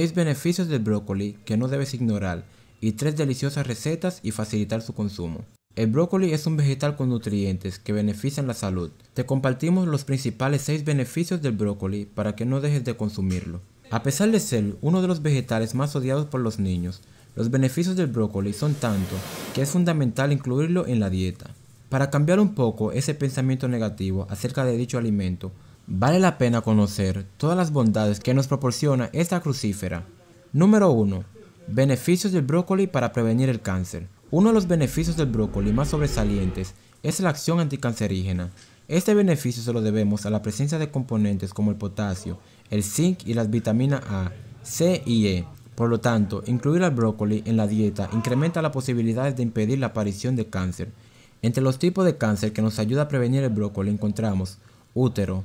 6 beneficios del brócoli que no debes ignorar y 3 deliciosas recetas y facilitar su consumo. El brócoli es un vegetal con nutrientes que benefician la salud. Te compartimos los principales 6 beneficios del brócoli para que no dejes de consumirlo. A pesar de ser uno de los vegetales más odiados por los niños, los beneficios del brócoli son tantos que es fundamental incluirlo en la dieta. Para cambiar un poco ese pensamiento negativo acerca de dicho alimento, Vale la pena conocer todas las bondades que nos proporciona esta crucífera. Número 1. Beneficios del brócoli para prevenir el cáncer. Uno de los beneficios del brócoli más sobresalientes es la acción anticancerígena. Este beneficio se lo debemos a la presencia de componentes como el potasio, el zinc y las vitaminas A, C y E. Por lo tanto, incluir al brócoli en la dieta incrementa las posibilidades de impedir la aparición de cáncer. Entre los tipos de cáncer que nos ayuda a prevenir el brócoli encontramos útero,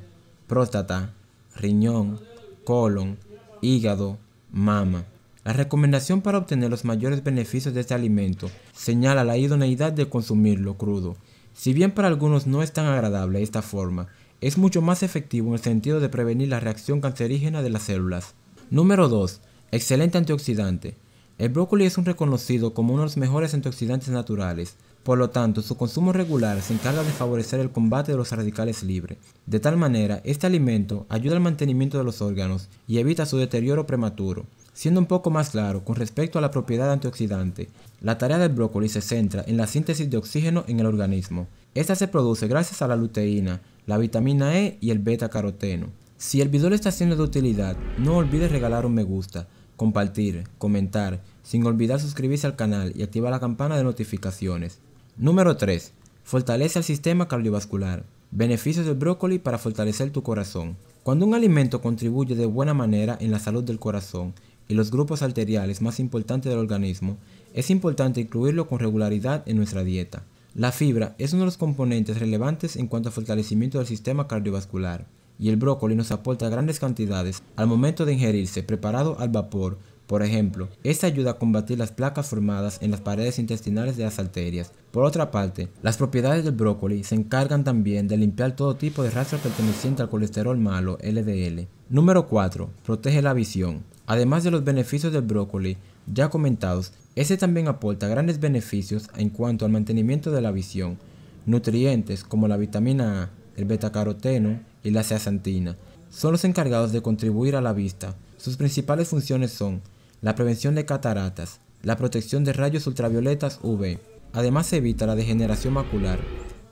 próstata, riñón, colon, hígado, mama. La recomendación para obtener los mayores beneficios de este alimento señala la idoneidad de consumirlo crudo. Si bien para algunos no es tan agradable esta forma, es mucho más efectivo en el sentido de prevenir la reacción cancerígena de las células. Número 2. Excelente antioxidante. El brócoli es un reconocido como uno de los mejores antioxidantes naturales. Por lo tanto, su consumo regular se encarga de favorecer el combate de los radicales libres. De tal manera, este alimento ayuda al mantenimiento de los órganos y evita su deterioro prematuro. Siendo un poco más claro con respecto a la propiedad antioxidante, la tarea del brócoli se centra en la síntesis de oxígeno en el organismo. Esta se produce gracias a la luteína, la vitamina E y el beta caroteno. Si el video le está siendo de utilidad, no olvides regalar un me gusta, compartir, comentar, sin olvidar suscribirse al canal y activar la campana de notificaciones. Número 3. Fortalece el sistema cardiovascular. Beneficios del brócoli para fortalecer tu corazón. Cuando un alimento contribuye de buena manera en la salud del corazón y los grupos arteriales más importantes del organismo, es importante incluirlo con regularidad en nuestra dieta. La fibra es uno de los componentes relevantes en cuanto al fortalecimiento del sistema cardiovascular, y el brócoli nos aporta grandes cantidades al momento de ingerirse preparado al vapor por ejemplo, esta ayuda a combatir las placas formadas en las paredes intestinales de las arterias. Por otra parte, las propiedades del brócoli se encargan también de limpiar todo tipo de rastro perteneciente al colesterol malo LDL. Número 4. Protege la visión. Además de los beneficios del brócoli ya comentados, este también aporta grandes beneficios en cuanto al mantenimiento de la visión. Nutrientes como la vitamina A, el betacaroteno y la zeaxantina son los encargados de contribuir a la vista. Sus principales funciones son la prevención de cataratas, la protección de rayos ultravioletas UV. Además se evita la degeneración macular.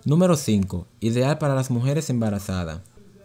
Número 5. Ideal para las mujeres embarazadas.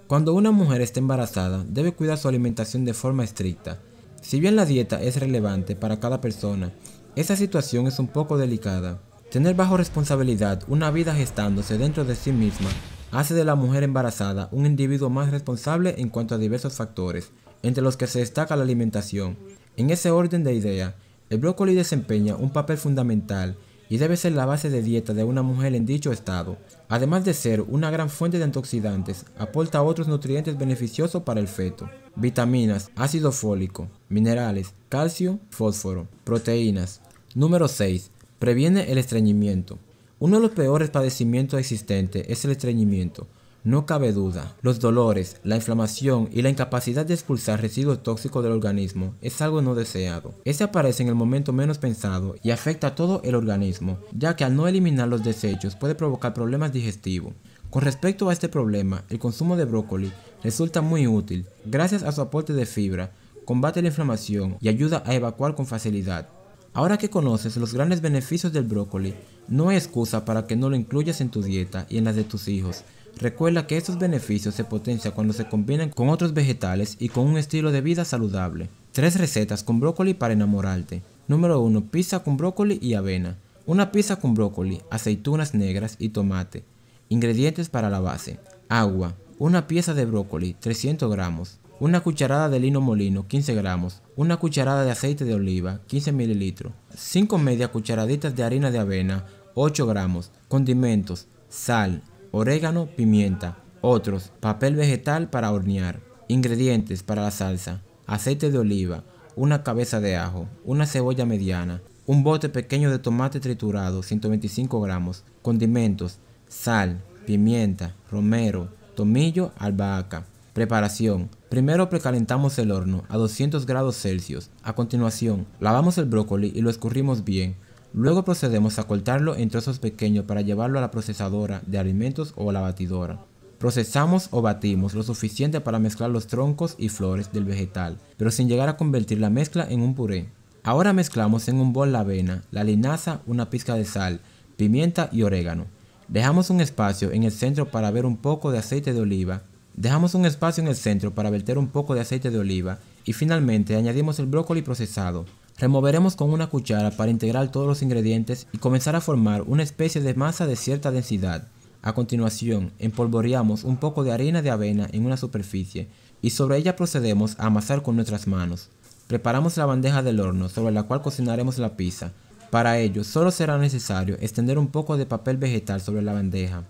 Cuando una mujer está embarazada, debe cuidar su alimentación de forma estricta. Si bien la dieta es relevante para cada persona, esa situación es un poco delicada. Tener bajo responsabilidad una vida gestándose dentro de sí misma hace de la mujer embarazada un individuo más responsable en cuanto a diversos factores, entre los que se destaca la alimentación, en ese orden de idea, el brócoli desempeña un papel fundamental y debe ser la base de dieta de una mujer en dicho estado. Además de ser una gran fuente de antioxidantes, aporta otros nutrientes beneficiosos para el feto. Vitaminas, ácido fólico, minerales, calcio, fósforo, proteínas. Número 6. Previene el estreñimiento. Uno de los peores padecimientos existentes es el estreñimiento no cabe duda, los dolores, la inflamación y la incapacidad de expulsar residuos tóxicos del organismo es algo no deseado. Este aparece en el momento menos pensado y afecta a todo el organismo, ya que al no eliminar los desechos puede provocar problemas digestivos. Con respecto a este problema, el consumo de brócoli resulta muy útil gracias a su aporte de fibra, combate la inflamación y ayuda a evacuar con facilidad. Ahora que conoces los grandes beneficios del brócoli, no hay excusa para que no lo incluyas en tu dieta y en las de tus hijos. Recuerda que estos beneficios se potencian cuando se combinan con otros vegetales y con un estilo de vida saludable. Tres recetas con brócoli para enamorarte. Número 1. Pizza con brócoli y avena. Una pizza con brócoli, aceitunas negras y tomate. Ingredientes para la base. Agua. Una pieza de brócoli, 300 gramos. Una cucharada de lino molino, 15 gramos. Una cucharada de aceite de oliva, 15 mililitros. 5 medias cucharaditas de harina de avena, 8 gramos. Condimentos. Sal, orégano, pimienta. Otros, papel vegetal para hornear. Ingredientes para la salsa. Aceite de oliva, una cabeza de ajo, una cebolla mediana, un bote pequeño de tomate triturado, 125 gramos, condimentos, sal, pimienta, romero, tomillo, albahaca. Preparación. Primero precalentamos el horno a 200 grados Celsius. A continuación, lavamos el brócoli y lo escurrimos bien. Luego procedemos a cortarlo en trozos pequeños para llevarlo a la procesadora de alimentos o a la batidora. Procesamos o batimos lo suficiente para mezclar los troncos y flores del vegetal, pero sin llegar a convertir la mezcla en un puré. Ahora mezclamos en un bol la avena, la linaza, una pizca de sal, pimienta y orégano. Dejamos un espacio en el centro para ver un poco de aceite de oliva. Dejamos un espacio en el centro para verter un poco de aceite de oliva y finalmente añadimos el brócoli procesado. Removeremos con una cuchara para integrar todos los ingredientes y comenzar a formar una especie de masa de cierta densidad. A continuación, empolvoreamos un poco de harina de avena en una superficie y sobre ella procedemos a amasar con nuestras manos. Preparamos la bandeja del horno sobre la cual cocinaremos la pizza. Para ello, solo será necesario extender un poco de papel vegetal sobre la bandeja.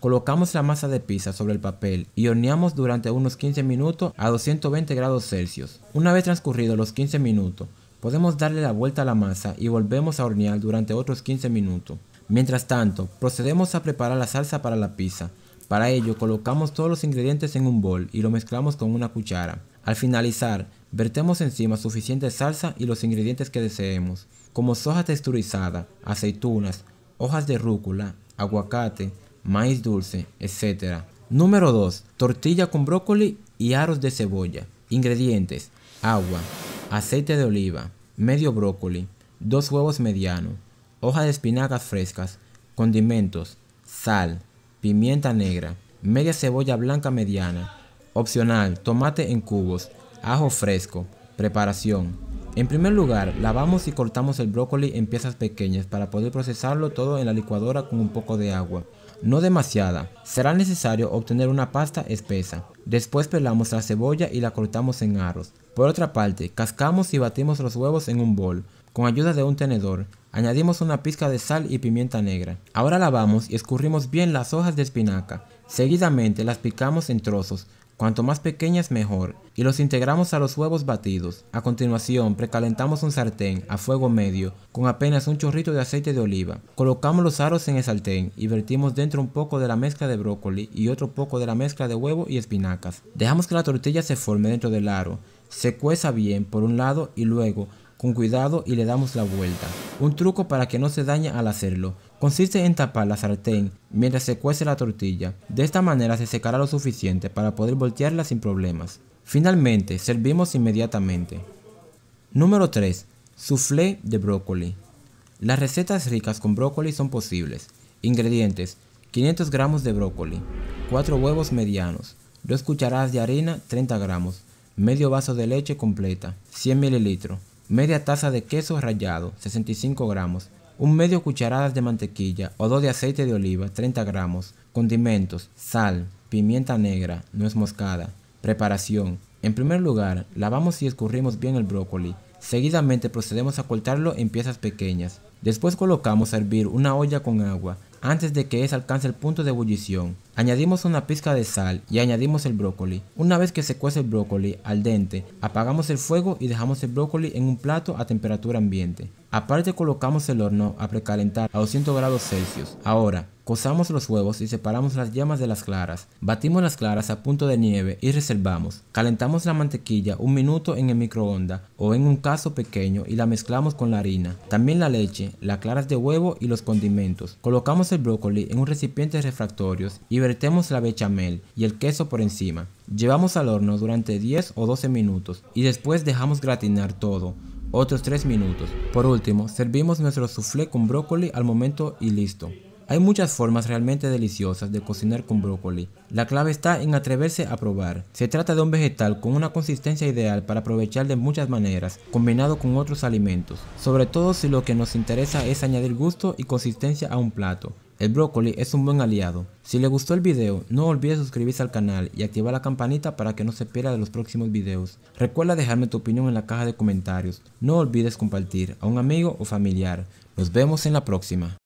Colocamos la masa de pizza sobre el papel y horneamos durante unos 15 minutos a 220 grados Celsius. Una vez transcurridos los 15 minutos, Podemos darle la vuelta a la masa y volvemos a hornear durante otros 15 minutos. Mientras tanto, procedemos a preparar la salsa para la pizza. Para ello, colocamos todos los ingredientes en un bol y lo mezclamos con una cuchara. Al finalizar, vertemos encima suficiente salsa y los ingredientes que deseemos, como soja texturizada, aceitunas, hojas de rúcula, aguacate, maíz dulce, etc. Número 2. Tortilla con brócoli y aros de cebolla. Ingredientes. Agua, aceite de oliva, medio brócoli, dos huevos mediano, hoja de espinacas frescas, condimentos, sal, pimienta negra, media cebolla blanca mediana, opcional, tomate en cubos, ajo fresco, preparación. En primer lugar, lavamos y cortamos el brócoli en piezas pequeñas para poder procesarlo todo en la licuadora con un poco de agua. No demasiada. Será necesario obtener una pasta espesa. Después pelamos la cebolla y la cortamos en aros. Por otra parte, cascamos y batimos los huevos en un bol, con ayuda de un tenedor. Añadimos una pizca de sal y pimienta negra. Ahora lavamos y escurrimos bien las hojas de espinaca. Seguidamente las picamos en trozos, cuanto más pequeñas mejor, y los integramos a los huevos batidos. A continuación, precalentamos un sartén a fuego medio con apenas un chorrito de aceite de oliva. Colocamos los aros en el sartén y vertimos dentro un poco de la mezcla de brócoli y otro poco de la mezcla de huevo y espinacas. Dejamos que la tortilla se forme dentro del aro. Se cueza bien por un lado y luego con cuidado y le damos la vuelta. Un truco para que no se dañe al hacerlo. Consiste en tapar la sartén mientras se cuece la tortilla. De esta manera se secará lo suficiente para poder voltearla sin problemas. Finalmente, servimos inmediatamente. Número 3. Soufflé de brócoli. Las recetas ricas con brócoli son posibles. Ingredientes. 500 gramos de brócoli, 4 huevos medianos, 2 cucharadas de harina 30 gramos, medio vaso de leche completa 100 mililitros, media taza de queso rallado 65 gramos, un medio cucharadas de mantequilla o dos de aceite de oliva, 30 gramos, condimentos, sal, pimienta negra, nuez moscada. Preparación. En primer lugar, lavamos y escurrimos bien el brócoli. Seguidamente procedemos a cortarlo en piezas pequeñas. Después colocamos a hervir una olla con agua antes de que esa alcance el punto de ebullición. Añadimos una pizca de sal y añadimos el brócoli. Una vez que se cuece el brócoli al dente, apagamos el fuego y dejamos el brócoli en un plato a temperatura ambiente. Aparte colocamos el horno a precalentar a 200 grados Celsius. Ahora, cozamos los huevos y separamos las yemas de las claras. Batimos las claras a punto de nieve y reservamos. Calentamos la mantequilla un minuto en el microondas o en un caso pequeño y la mezclamos con la harina. También la leche, las claras de huevo y los condimentos. Colocamos el brócoli en un recipiente refractorio y vertemos la bechamel y el queso por encima. Llevamos al horno durante 10 o 12 minutos y después dejamos gratinar todo otros 3 minutos. Por último, servimos nuestro soufflé con brócoli al momento y listo. Hay muchas formas realmente deliciosas de cocinar con brócoli. La clave está en atreverse a probar. Se trata de un vegetal con una consistencia ideal para aprovechar de muchas maneras, combinado con otros alimentos, sobre todo si lo que nos interesa es añadir gusto y consistencia a un plato. El brócoli es un buen aliado. Si le gustó el video, no olvides suscribirse al canal y activar la campanita para que no se pierda de los próximos videos. Recuerda dejarme tu opinión en la caja de comentarios. No olvides compartir a un amigo o familiar. Nos vemos en la próxima.